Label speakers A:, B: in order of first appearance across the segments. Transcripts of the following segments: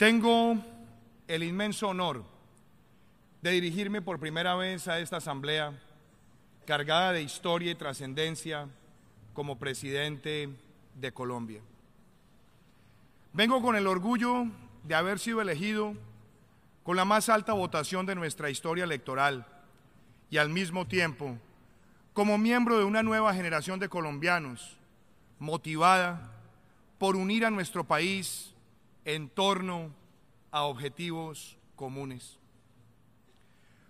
A: Tengo el inmenso honor de dirigirme por primera vez a esta asamblea cargada de historia y trascendencia como presidente de Colombia. Vengo con el orgullo de haber sido elegido con la más alta votación de nuestra historia electoral y al mismo tiempo como miembro de una nueva generación de colombianos motivada por unir a nuestro país en torno a objetivos comunes.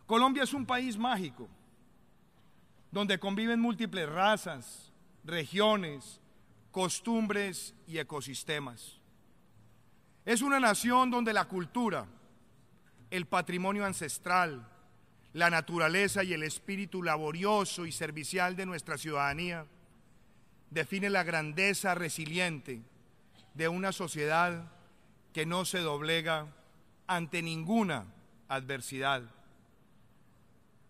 A: Colombia es un país mágico, donde conviven múltiples razas, regiones, costumbres y ecosistemas. Es una nación donde la cultura, el patrimonio ancestral, la naturaleza y el espíritu laborioso y servicial de nuestra ciudadanía define la grandeza resiliente de una sociedad que no se doblega ante ninguna adversidad.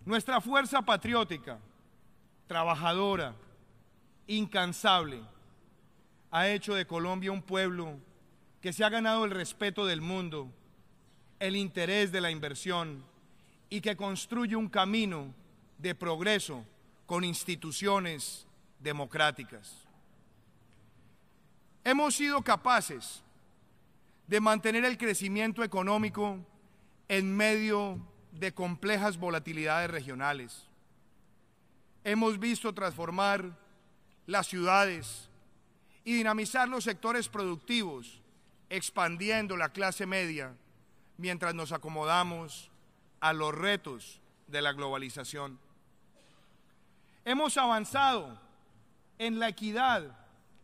A: Nuestra fuerza patriótica, trabajadora, incansable, ha hecho de Colombia un pueblo que se ha ganado el respeto del mundo, el interés de la inversión y que construye un camino de progreso con instituciones democráticas. Hemos sido capaces de mantener el crecimiento económico en medio de complejas volatilidades regionales. Hemos visto transformar las ciudades y dinamizar los sectores productivos, expandiendo la clase media mientras nos acomodamos a los retos de la globalización. Hemos avanzado en la equidad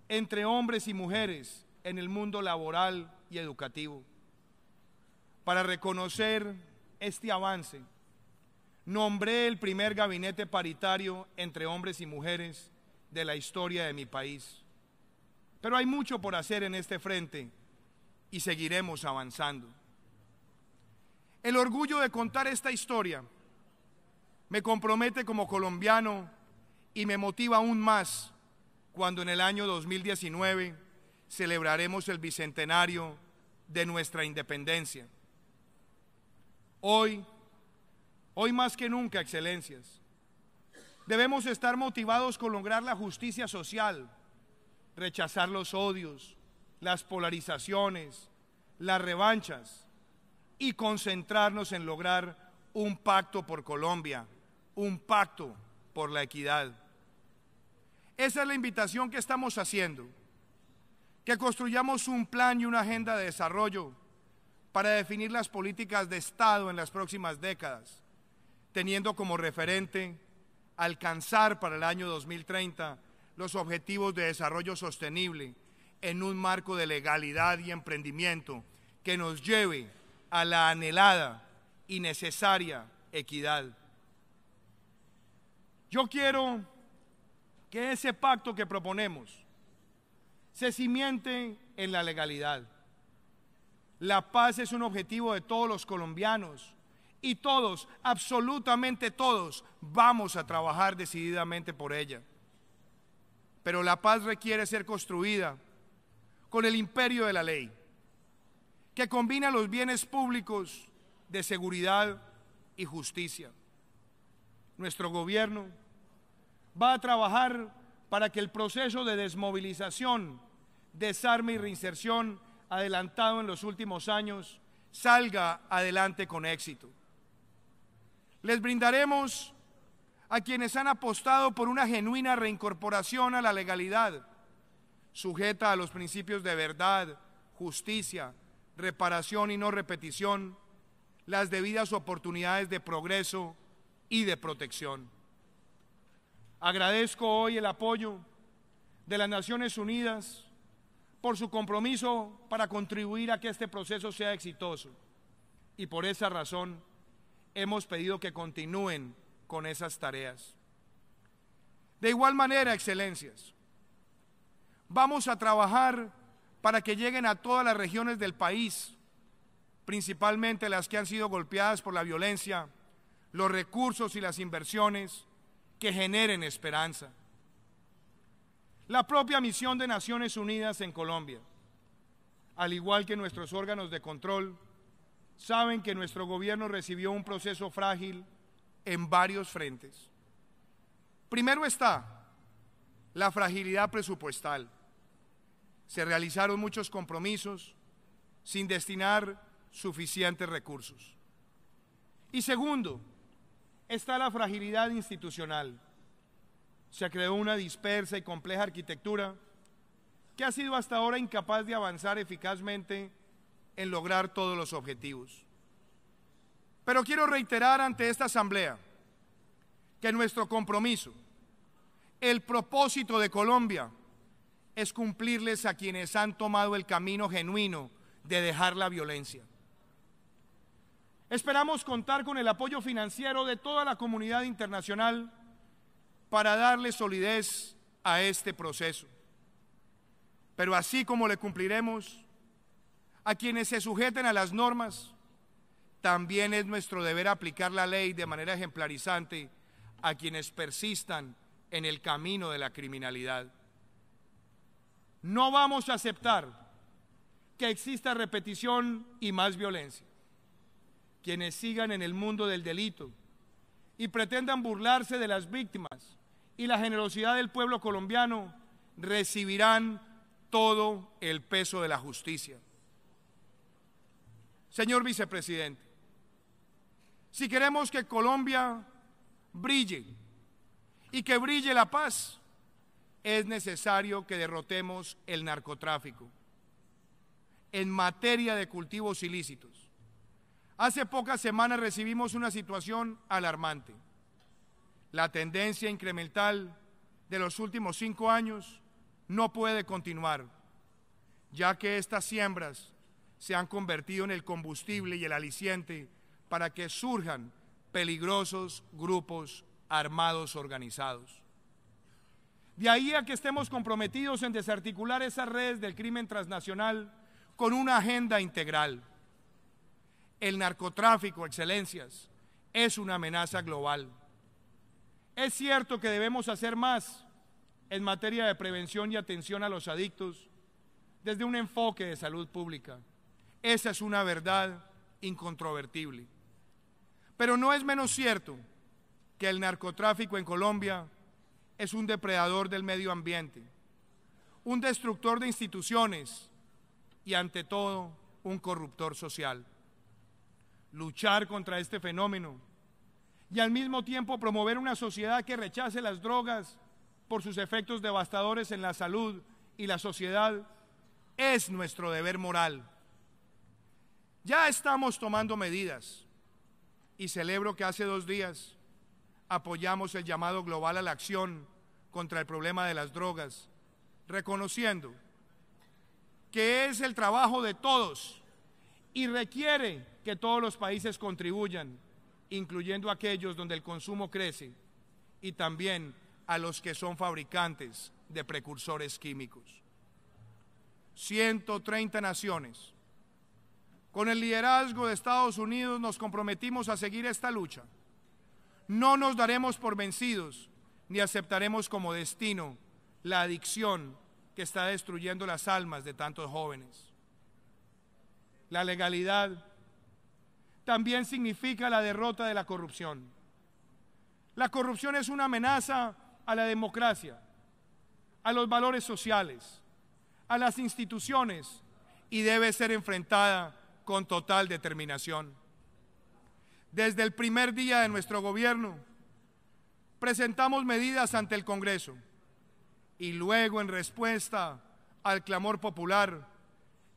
A: entre hombres y mujeres en el mundo laboral y educativo. Para reconocer este avance, nombré el primer gabinete paritario entre hombres y mujeres de la historia de mi país. Pero hay mucho por hacer en este frente y seguiremos avanzando. El orgullo de contar esta historia me compromete como colombiano y me motiva aún más cuando en el año 2019 celebraremos el bicentenario de nuestra independencia. Hoy, hoy más que nunca, excelencias, debemos estar motivados con lograr la justicia social, rechazar los odios, las polarizaciones, las revanchas y concentrarnos en lograr un pacto por Colombia, un pacto por la equidad. Esa es la invitación que estamos haciendo que construyamos un plan y una agenda de desarrollo para definir las políticas de Estado en las próximas décadas, teniendo como referente alcanzar para el año 2030 los objetivos de desarrollo sostenible en un marco de legalidad y emprendimiento que nos lleve a la anhelada y necesaria equidad. Yo quiero que ese pacto que proponemos se simiente en la legalidad. La paz es un objetivo de todos los colombianos y todos, absolutamente todos, vamos a trabajar decididamente por ella. Pero la paz requiere ser construida con el imperio de la ley, que combina los bienes públicos de seguridad y justicia. Nuestro gobierno va a trabajar para que el proceso de desmovilización desarme y reinserción adelantado en los últimos años salga adelante con éxito. Les brindaremos a quienes han apostado por una genuina reincorporación a la legalidad, sujeta a los principios de verdad, justicia, reparación y no repetición, las debidas oportunidades de progreso y de protección. Agradezco hoy el apoyo de las Naciones Unidas por su compromiso para contribuir a que este proceso sea exitoso. Y por esa razón hemos pedido que continúen con esas tareas. De igual manera, excelencias, vamos a trabajar para que lleguen a todas las regiones del país, principalmente las que han sido golpeadas por la violencia, los recursos y las inversiones que generen esperanza la propia misión de Naciones Unidas en Colombia, al igual que nuestros órganos de control, saben que nuestro gobierno recibió un proceso frágil en varios frentes. Primero está la fragilidad presupuestal. Se realizaron muchos compromisos sin destinar suficientes recursos. Y segundo, está la fragilidad institucional se creó una dispersa y compleja arquitectura que ha sido hasta ahora incapaz de avanzar eficazmente en lograr todos los objetivos. Pero quiero reiterar ante esta Asamblea que nuestro compromiso, el propósito de Colombia, es cumplirles a quienes han tomado el camino genuino de dejar la violencia. Esperamos contar con el apoyo financiero de toda la comunidad internacional para darle solidez a este proceso. Pero así como le cumpliremos a quienes se sujeten a las normas, también es nuestro deber aplicar la ley de manera ejemplarizante a quienes persistan en el camino de la criminalidad. No vamos a aceptar que exista repetición y más violencia. Quienes sigan en el mundo del delito, y pretendan burlarse de las víctimas y la generosidad del pueblo colombiano, recibirán todo el peso de la justicia. Señor vicepresidente, si queremos que Colombia brille y que brille la paz, es necesario que derrotemos el narcotráfico en materia de cultivos ilícitos Hace pocas semanas recibimos una situación alarmante. La tendencia incremental de los últimos cinco años no puede continuar, ya que estas siembras se han convertido en el combustible y el aliciente para que surjan peligrosos grupos armados organizados. De ahí a que estemos comprometidos en desarticular esas redes del crimen transnacional con una agenda integral el narcotráfico, excelencias, es una amenaza global. Es cierto que debemos hacer más en materia de prevención y atención a los adictos desde un enfoque de salud pública. Esa es una verdad incontrovertible. Pero no es menos cierto que el narcotráfico en Colombia es un depredador del medio ambiente, un destructor de instituciones y ante todo un corruptor social luchar contra este fenómeno y al mismo tiempo promover una sociedad que rechace las drogas por sus efectos devastadores en la salud y la sociedad es nuestro deber moral. Ya estamos tomando medidas y celebro que hace dos días apoyamos el llamado global a la acción contra el problema de las drogas, reconociendo que es el trabajo de todos y requiere que todos los países contribuyan, incluyendo aquellos donde el consumo crece y también a los que son fabricantes de precursores químicos. 130 naciones. Con el liderazgo de Estados Unidos nos comprometimos a seguir esta lucha. No nos daremos por vencidos ni aceptaremos como destino la adicción que está destruyendo las almas de tantos jóvenes la legalidad, también significa la derrota de la corrupción. La corrupción es una amenaza a la democracia, a los valores sociales, a las instituciones y debe ser enfrentada con total determinación. Desde el primer día de nuestro gobierno presentamos medidas ante el Congreso y luego en respuesta al clamor popular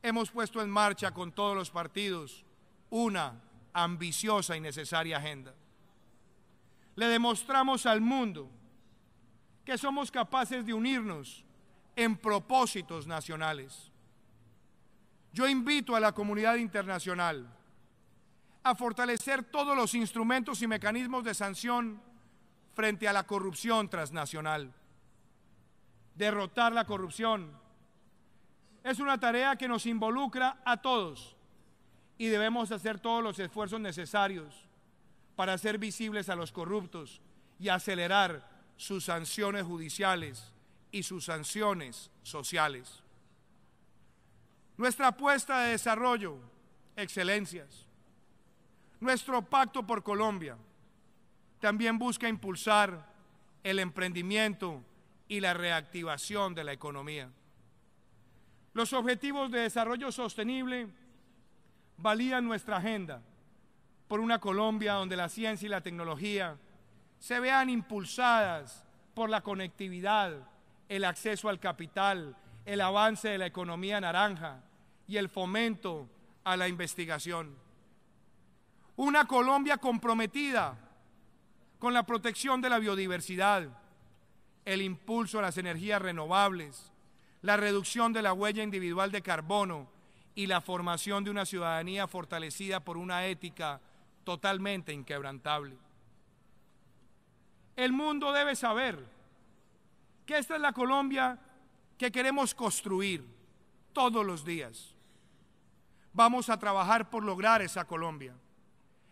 A: hemos puesto en marcha con todos los partidos una ambiciosa y necesaria agenda. Le demostramos al mundo que somos capaces de unirnos en propósitos nacionales. Yo invito a la comunidad internacional a fortalecer todos los instrumentos y mecanismos de sanción frente a la corrupción transnacional, derrotar la corrupción, es una tarea que nos involucra a todos y debemos hacer todos los esfuerzos necesarios para hacer visibles a los corruptos y acelerar sus sanciones judiciales y sus sanciones sociales. Nuestra apuesta de desarrollo, excelencias, nuestro pacto por Colombia también busca impulsar el emprendimiento y la reactivación de la economía. Los objetivos de desarrollo sostenible valían nuestra agenda por una Colombia donde la ciencia y la tecnología se vean impulsadas por la conectividad, el acceso al capital, el avance de la economía naranja y el fomento a la investigación. Una Colombia comprometida con la protección de la biodiversidad, el impulso a las energías renovables, la reducción de la huella individual de carbono y la formación de una ciudadanía fortalecida por una ética totalmente inquebrantable. El mundo debe saber que esta es la Colombia que queremos construir todos los días. Vamos a trabajar por lograr esa Colombia.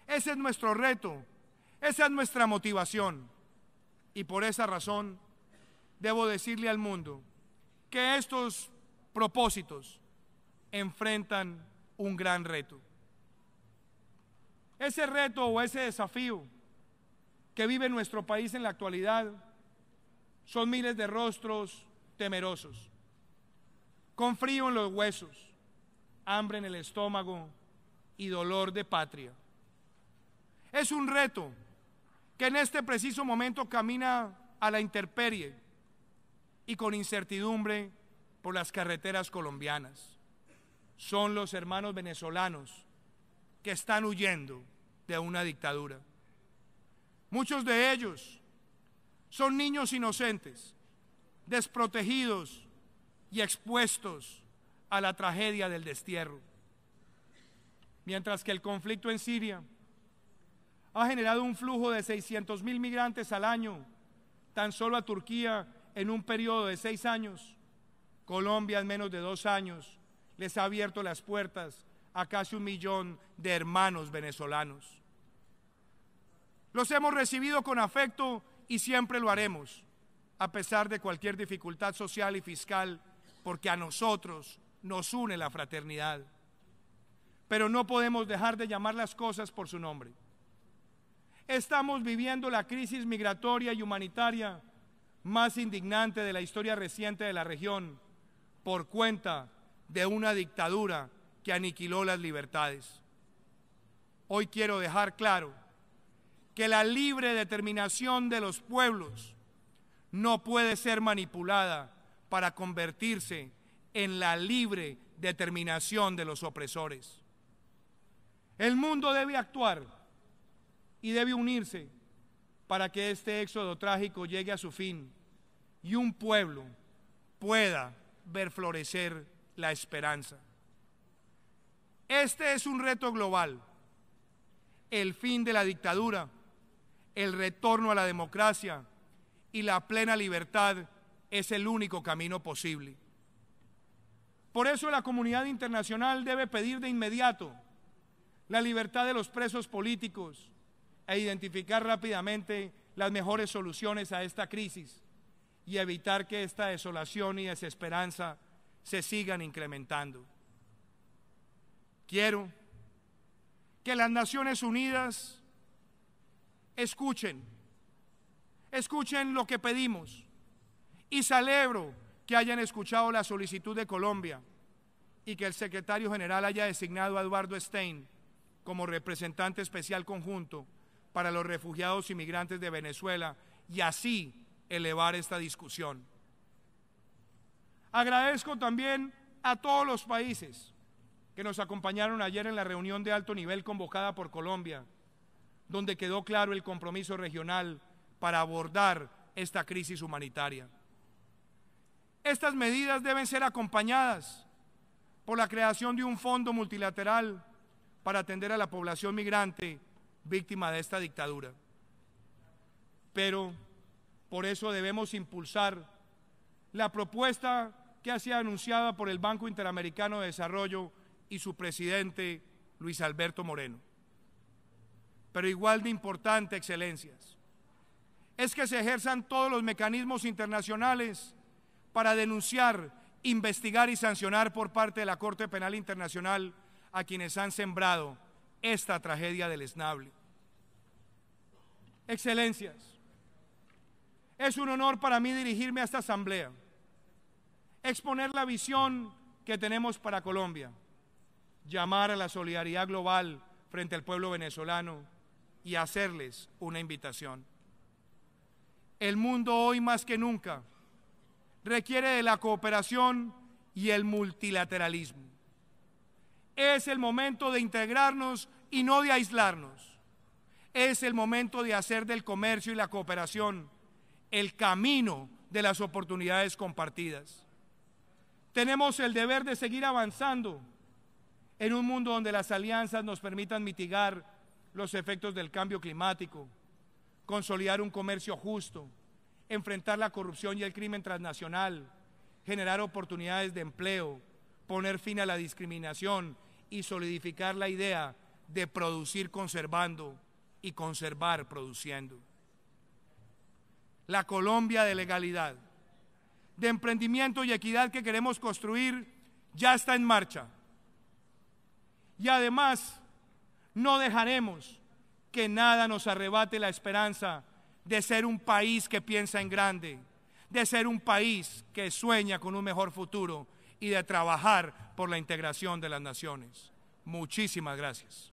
A: Ese es nuestro reto, esa es nuestra motivación. Y por esa razón debo decirle al mundo que estos propósitos enfrentan un gran reto. Ese reto o ese desafío que vive nuestro país en la actualidad son miles de rostros temerosos, con frío en los huesos, hambre en el estómago y dolor de patria. Es un reto que en este preciso momento camina a la intemperie y con incertidumbre por las carreteras colombianas. Son los hermanos venezolanos que están huyendo de una dictadura. Muchos de ellos son niños inocentes, desprotegidos y expuestos a la tragedia del destierro. Mientras que el conflicto en Siria ha generado un flujo de 600 mil migrantes al año, tan solo a Turquía en un periodo de seis años, Colombia en menos de dos años les ha abierto las puertas a casi un millón de hermanos venezolanos. Los hemos recibido con afecto y siempre lo haremos, a pesar de cualquier dificultad social y fiscal, porque a nosotros nos une la fraternidad. Pero no podemos dejar de llamar las cosas por su nombre. Estamos viviendo la crisis migratoria y humanitaria más indignante de la historia reciente de la región por cuenta de una dictadura que aniquiló las libertades. Hoy quiero dejar claro que la libre determinación de los pueblos no puede ser manipulada para convertirse en la libre determinación de los opresores. El mundo debe actuar y debe unirse para que este éxodo trágico llegue a su fin y un pueblo pueda ver florecer la esperanza. Este es un reto global. El fin de la dictadura, el retorno a la democracia y la plena libertad es el único camino posible. Por eso la comunidad internacional debe pedir de inmediato la libertad de los presos políticos, e identificar rápidamente las mejores soluciones a esta crisis y evitar que esta desolación y desesperanza se sigan incrementando. Quiero que las Naciones Unidas escuchen, escuchen lo que pedimos y celebro que hayan escuchado la solicitud de Colombia y que el secretario general haya designado a Eduardo Stein como representante especial conjunto para los refugiados y migrantes de Venezuela y así elevar esta discusión. Agradezco también a todos los países que nos acompañaron ayer en la reunión de alto nivel convocada por Colombia, donde quedó claro el compromiso regional para abordar esta crisis humanitaria. Estas medidas deben ser acompañadas por la creación de un fondo multilateral para atender a la población migrante víctima de esta dictadura. Pero por eso debemos impulsar la propuesta que ha sido anunciada por el Banco Interamericano de Desarrollo y su presidente Luis Alberto Moreno. Pero igual de importante, excelencias, es que se ejerzan todos los mecanismos internacionales para denunciar, investigar y sancionar por parte de la Corte Penal Internacional a quienes han sembrado esta tragedia del esnable. Excelencias, es un honor para mí dirigirme a esta asamblea, exponer la visión que tenemos para Colombia, llamar a la solidaridad global frente al pueblo venezolano y hacerles una invitación. El mundo hoy más que nunca requiere de la cooperación y el multilateralismo. Es el momento de integrarnos y no de aislarnos. Es el momento de hacer del comercio y la cooperación el camino de las oportunidades compartidas. Tenemos el deber de seguir avanzando en un mundo donde las alianzas nos permitan mitigar los efectos del cambio climático, consolidar un comercio justo, enfrentar la corrupción y el crimen transnacional, generar oportunidades de empleo, poner fin a la discriminación y solidificar la idea de producir conservando y conservar produciendo. La Colombia de legalidad, de emprendimiento y equidad que queremos construir ya está en marcha. Y además, no dejaremos que nada nos arrebate la esperanza de ser un país que piensa en grande, de ser un país que sueña con un mejor futuro y de trabajar por la integración de las naciones. Muchísimas gracias.